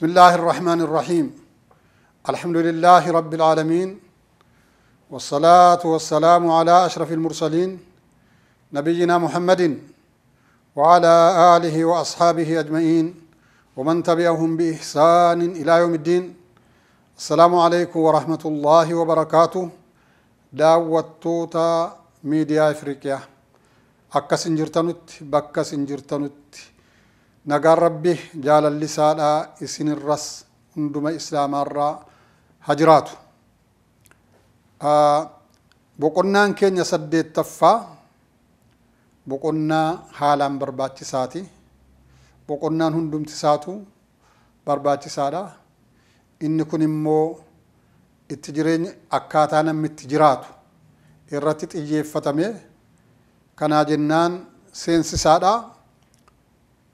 بسم الله الرحمن الرحيم الحمد لله رب العالمين والصلاة والسلام على أشرف المرسلين نبينا محمد وعلى آله وأصحابه أجمعين ومن تبعهم بإحسان إلى يوم الدين السلام عليكم ورحمة الله وبركاته توتا ميديا إفريقيا أكا سنجرتنت بكا سنجرتنت nagaan rabbi jaalallisaadhaa isinirras hunduma islaamaarraa haa jiraatu. Boqonnaan keenya saddeettaffaa boqonnaa haalaan barbaachisaati. Boqonnaan hundumtisaatu barbaachisaadha. Inni kun immoo itti jireenya akkaataa namni itti jiraatu irratti xiyyeeffatame kanaa jennaan seensisaadha.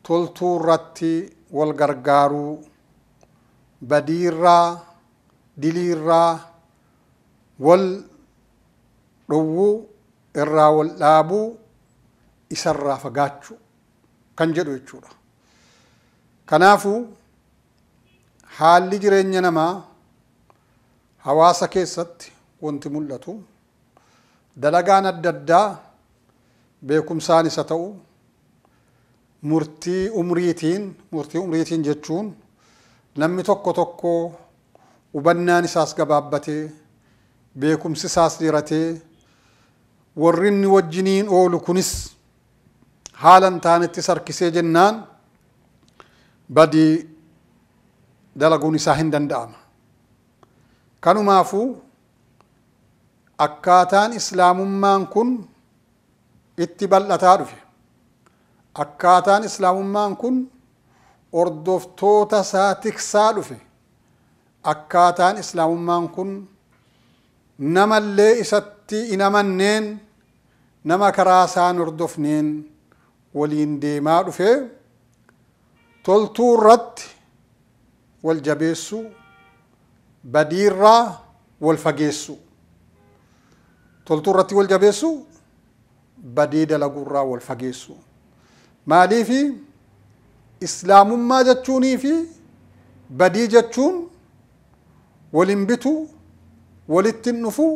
toltuu irratti wal gargaaruu, badiirraa, diliirraa wal dhowwuu irraa wal dhaabuu isarraa fagaachuu kan jedhu jechuudha. Kanaafuu haalli jireenya namaa hawaasa keessatti wanti mul'atu dalagaan adda addaa beekumsaan isa ta'u murtii umriitiin murtii umriitiin jechuun namni tokko tokko hubannaan isaas gabaabbatee beekumsi isaas diratee warri inni wajjiniin oolu kunis haalan taanetti sarkisee jennaan badii dalaguun isaa hin danda'ama. Kanumaafuu akkaataan islaamummaan kun itti bal'ataa dhufe. akkaataan islaamummaan kun hordoftoota isaa tiksaa dhufe akkaataan islaamummaan kun namallee isatti hin amanneen nama karaa isaan hordofneen waliin deemaa dhufe toltuu irratti wal jabeessu badiirraa wal fageessu toltuu irratti wal jabeessu badii dalaguurraa wal fageessu مالي في إسلام ما جتوني في بدي جتون ولنبتو ولتنفو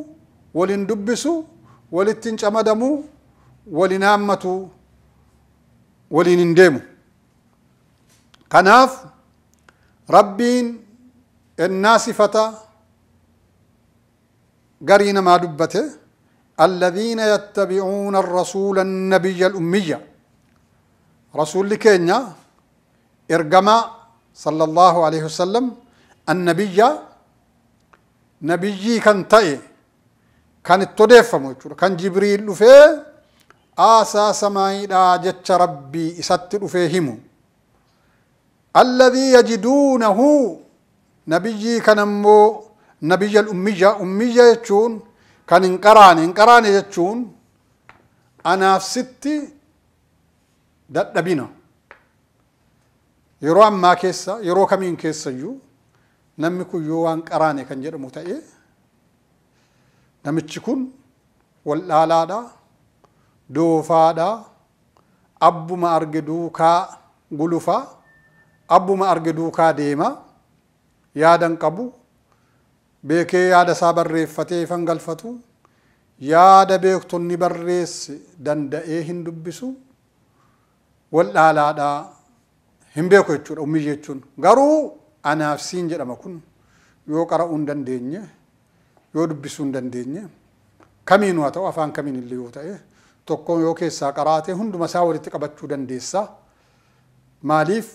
ولندبسو ولتنشمدمو ولنامتو ولنندمو كناف ربين الناس فتا قرين ما دبته الذين يتبعون الرسول النبي الأمية رسول كينيا إرقما صلى الله عليه وسلم النبي نبي كان تأي كان التدفع موجود كان جبريل لفه آسا سماي لا جتش ربي إساتر فيهم الذي يجدونه نبي كان مو نبي الأمية أمية يتشون كان انقران انقران يتشون أنا في ستي dadhabina yeroo ammaa keessa yeroo kamiin keessayyuu namni kun yoo waan qaraane kan jedhamu ta'ee namichi kun waldhaalaadha doofaadha abbuma arge duukaa gulufaa abbuma arge duukaa deema yaadan qabu beekee yaada isaa barreeffatee ifan galfatu yaada beektonni barreesse danda'ee hin dubbisu wal dhaalaadha hin beeku jechuudha ummii jechuun garuu anaafsiin jedhama kun yoo qara'uu hin dandeenye yoo dubbisuu hin dandeenye kamiinuu haa ta'u afaan kamiin illee yoo ta'e tokko yoo keessaa qaraatee hunduma isaa walitti qabachuu dandeessa maaliif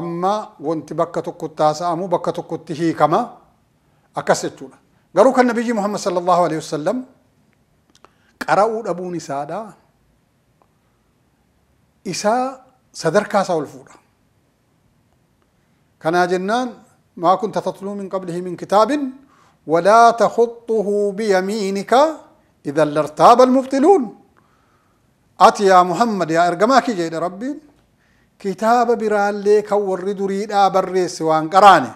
amma wanti bakka tokkotti haasa'amu bakka tokkotti hiikama akkas jechuudha garuu kan nabiyyi muhammad sallallahu alaihi wasallam qara'uu dhabuun isaadha isaa sadarkaasaa ol fuudha kanaa jennaan maa kunta tatluu min qablihi min kitaabin walaa takuطuhu biyamiinika idan lartaaba almubtiluun ati yaa muhammad yaa ergamaa kii jedhe rabbiin kitaaba biraallee kan warri duriidhaa barreesse waan qaraane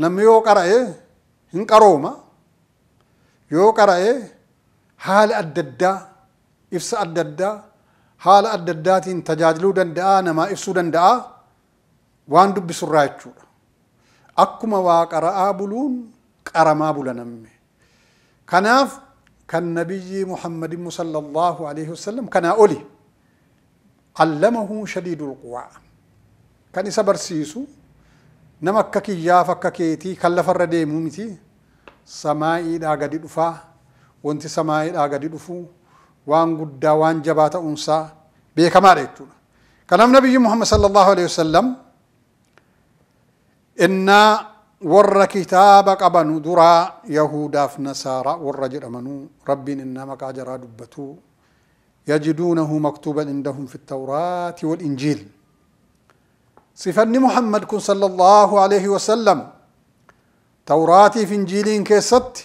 namni yoo qara'e hin qarooma yoo qara'e haala adda addaa ibsa adda addaa haala adda addaatiin tajaajiluu danda'a namaa ibsuu danda'a waan dubbisurraa jechuudha. Akkuma waa qara'aa buluun qaramaa bula namni. Kanaaf kan nabiyyi Muhammadin sallallahu alaihi wasallam kanaa oli allamahu shadiidul quwaa kan isa barsiisu nama akka kiyyaaf akka keetii kan lafarra deemuu miti samaa'iidhaa gadi dhufaa wanti samaa'iidhaa gadi dhufuu waan guddaa waan jabaa ta'uunsaa beekamaadha jechuudha kanaaf nabiyyi muhammad sallallahu alaihi wasallam innaa warra kitaaba qabanu duraa yahudaaf nasaara warra jedhamanuu rabbiin innaa maqaa jaraa dubbatuu yajiduunahu maktuuban indahum fi tawraati walinjiil sifanni muhammad kun sallallahu alaihi wasallam tawraatii fi injiiliin keessatti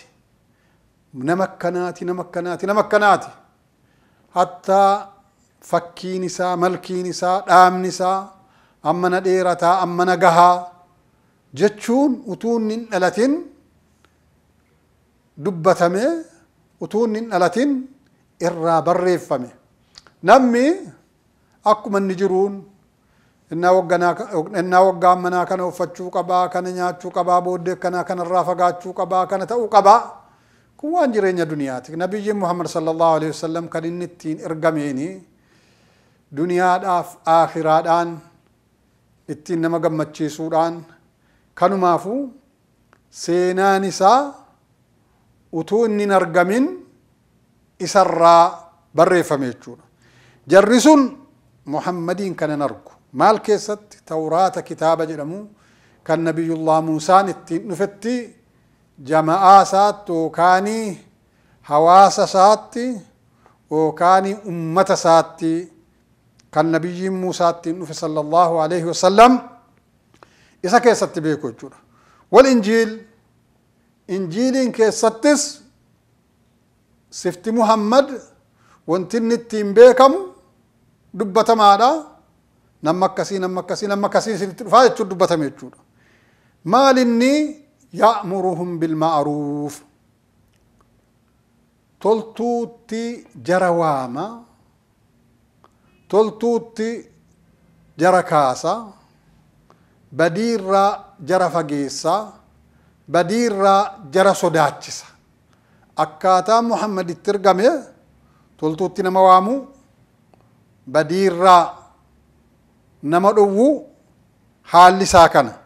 nama akkanaati nama akkanaati nama akkanaati hattaa fakkiin isaa, malkiin isaa, dhaamni isaa, ammana na dheerataa, na gahaa jechuun utuu inni hin dhalatin dubbatamee utuu inni hin irraa barreeffame. Namni akkuma inni jiruun inna waggaa ammanaa kana uffachuu qabaa, kana nyaachuu qabaa, booddee akkanaa kanarraa fagaachuu qabaa, kana ta'uu qabaa. kun waan jireenya duniyaati nabiyyiin muhammad sallallahu alaihi wasallam kan inni ittiin ergameeni duniyaadhaaf akhiraadhaan ittiin nama gammachiisuudhaan kanumaafu seenaan isaa utuu inni hin argamin isarraa barreeffame jechuudha jarri sun muhammadiin kan hin argu maal keessatti tawraata kitaaba jedhamu kan nabiyullaa muusaan ittiin dhufetti jama'aa isaatti yookaan hawaasa isaatti yookaan ummata isaatti kan nabiyyiin Muusaa ittiin dhufe sallallahu alaihi wasallam isa keessatti beeku jechuudha. Wal injiil injiiliin keessattis sifti Muhammad wanti inni ittiin beekamu dubbatamaadha. Nama akkasii nama akkasii nama akkasii sitti dhufaa jechuun dubbatame jechuudha. Maalinni يأمرهم بالمعروف tol tutti jarawama, tol tutti jara casa, badirra jara fageessa, badirra jara sodaachisa. Akkaataa Muhammaditti ergame toltuutti nama waamu, badirra nama dhowwu haalli isaa kana.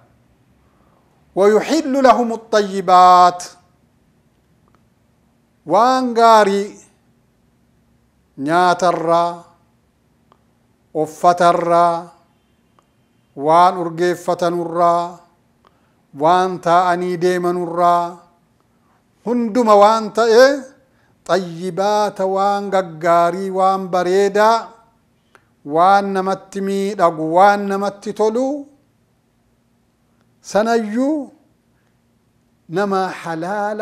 ويحل لهم الطيبات وانغاري nyaatarraa uffatarraa waan urgeeffatanurraa waan taa'anii deemanurraa hunduma waan ta'e xayyibaata waan gaggaarii waan bareedaa waan namatti miidhagu waan namatti tolu سنجو نما حلال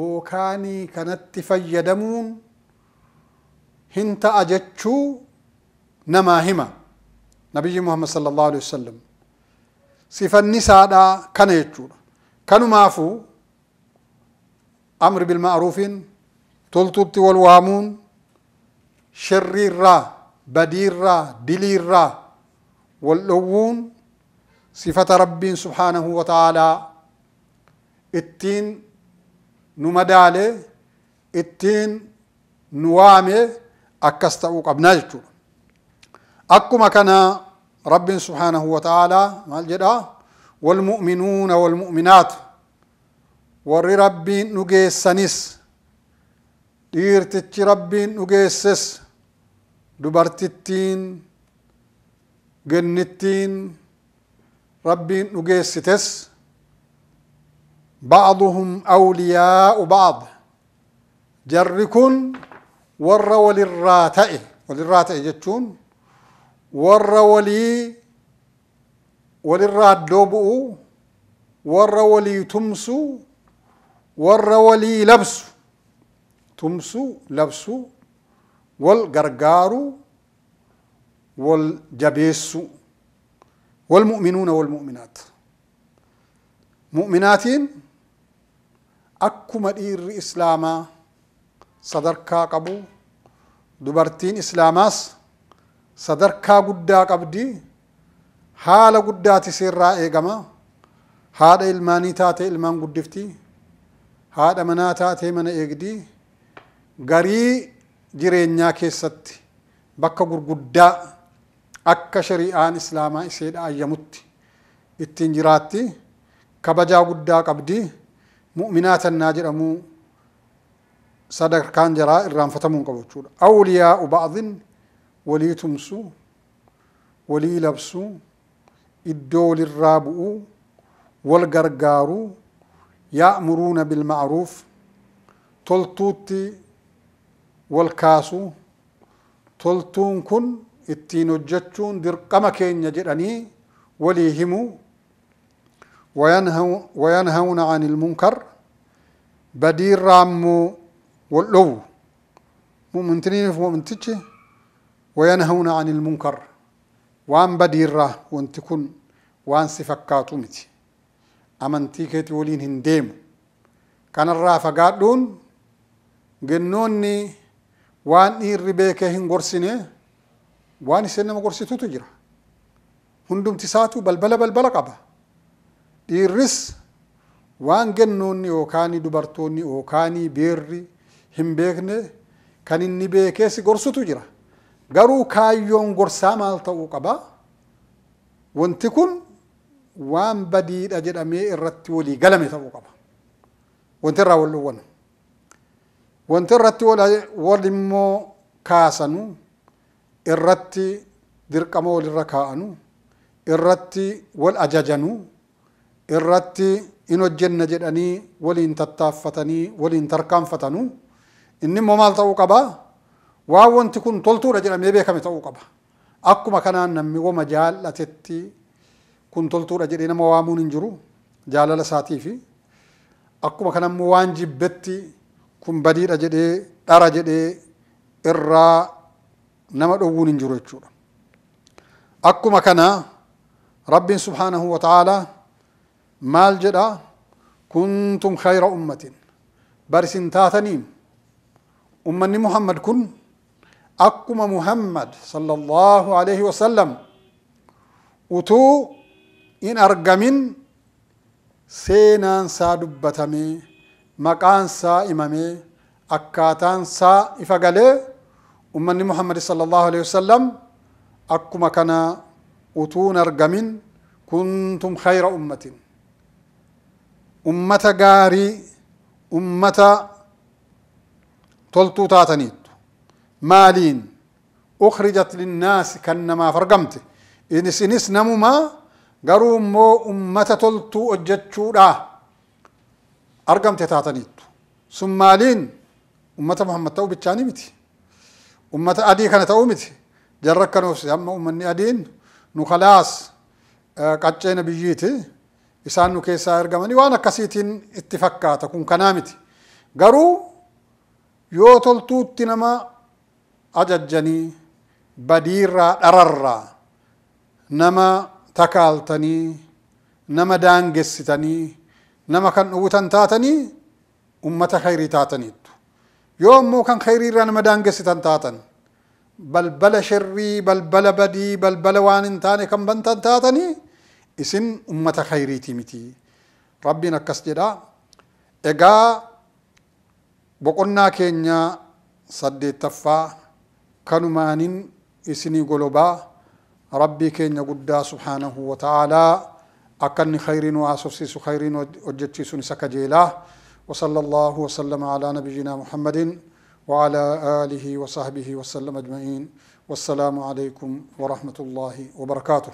وكاني كانت فيدمون هنت أجتشو نما هما نبي محمد صلى الله عليه وسلم صفة النساء كان يجتشو كانوا معفو أمر بالمعروف تلتبت والوامون شرير را بدير را دلير را واللوون sifata rabbiin subhaanahu wa ta'aalaa ittiin nu madaale ittiin nu waame akkas ta'uu qabnaa jechuudha. Akkuma kana rabbiin subhaanahu wa ta'aalaa maal jedhaa walmu'minuuna walmu'minaat warri rabbiin dhugeessanis dhiirtichi rabbiin dhugeesses dubartittiin gennittiin rabbiin dhugeessites bacduhum awliyaa'u bacd jarri kun warra walirraa ta'e walirraa ta'e jechuun warra walii walirraa addoo bu'u warra walii tumsu warra walii labsu tumsu labsu wal gargaaru wal jabeessu والمؤمنون والمؤمنات مؤمناتين أكما دير إسلاما صدركا قبو دبرتين إسلاماس صدركا قدا قبدي حال قداتي سيرا إيقما هذا إلماني تاتي إلمان قدفتي هذا منا تاتي من إيقدي غري jireenyaa keessatti bakka gurguddaa akka shari'aan islaamaa isheedha ayyamutti ittiin jiraatti kabajaa guddaa qabdi mu'minaa tannaa jedhamuu sadarkaan jaraa irraanfatamuu qabu jechuudha awliyaa'u ba'din walii tumsuu walii labsuu iddoo walirraa bu'uu wal gargaaruu ya'muruuna bilma'ruuf toltuutti wal kaasuu toltuun kun ittiin hojjechuun dirqama keenya jedhanii walii himu wayanhawna an ilmunkar badii irraa immoo wal dhowwu mu'mintiniif mu'mintichi wayanhawna an munkar waan badiirraa wanti kun waan si fakkaatu miti amantii keetii waliin hin deemu kanarraa fagaadhuun gennoonni waan dhiirri beekee hin gorsine waan isin nama gorsitutu jira. Hundumti isaatu balbala balbala qaba. Dhiirris waan gannoonni yookaan dubartoonni yookaan beerri hin beekne kan inni beekes gorsutu jira. Garuu kaayyoon gorsaa maal ta'uu qaba? Wanti kun waan badiidha jedhamee irratti walii galame ta'uu qaba. Wanti irraa wal dhowwanu. Wanti irratti wal immoo kaasanuu irratti dirqama walirra kaa'anu, irratti wal ajajanu, irratti hin hojjenna jedhanii waliin tattaaffatanii waliin tarkaanfatanu inni immoo maal ta'uu qabaa? Waa wanti kun toltuudha jedhamee beekame ta'uu qaba. Akkuma kanaan namni wama jaallatetti kun toltuudha jedhee nama waamuun hin jiru jaalala isaatii fi akkuma kanammoo waan jibbetti kun badiidha jedhee dhara jedhee irraa nama dhowwuun hin jiru jechuudha akkuma kana rabbiin subhaanahu wa ta'aalaa maal jedha kuntum khayra ummatin bar isin taataniin ummanni muhammad kun akkuma muhammad sallallahu alaihi wasallam utuu in argamin seenaansaa dubbatamee maqaansaa imamee akkaataansaa ifa galee ummanni muhammadi sala allahu alehi wasalam akkuma kana utuun argamin kuntum khayra ummatin ummata gaarii ummata toltuu taataniittu maaliin ukhrijat linnaasi kan namaaf argamte isinis namumaa garuu immoo ummata toltuu hojjechuudhaa argamte taataniittu sun maaliin ummata muhammad ta'uu bichaanii miti أمت أدي كانت أمت جرّك كانوا سام أمني أدين نخلاص كاتشين بيجيت إسان نكيسا إرجعني وأنا كسيتين اتفقا تكون كنامت غرو يو تلتو تنما أججني بديرا أررا نما تكالتني نما دانجستني نما كان أوتان تاتني أمت خيري تاتنيت يوم كان خيري ران مدان قسيتان تاتن بل بل شري بل بل بدي بل بل وان انتاني كم بنتان تاتني اسن أمة خيري تيمتي ربنا كسجدا إغا بقنا كينيا صدي تفا كنمانين اسني قلوبا ربي كينيا قدا سبحانه وتعالى أكن خيرين واسوسيس خيرين وجتشيسون سكجيلا وصلى الله وسلم على نبينا محمد وعلى آله وصحبه وسلم أجمعين والسلام عليكم ورحمة الله وبركاته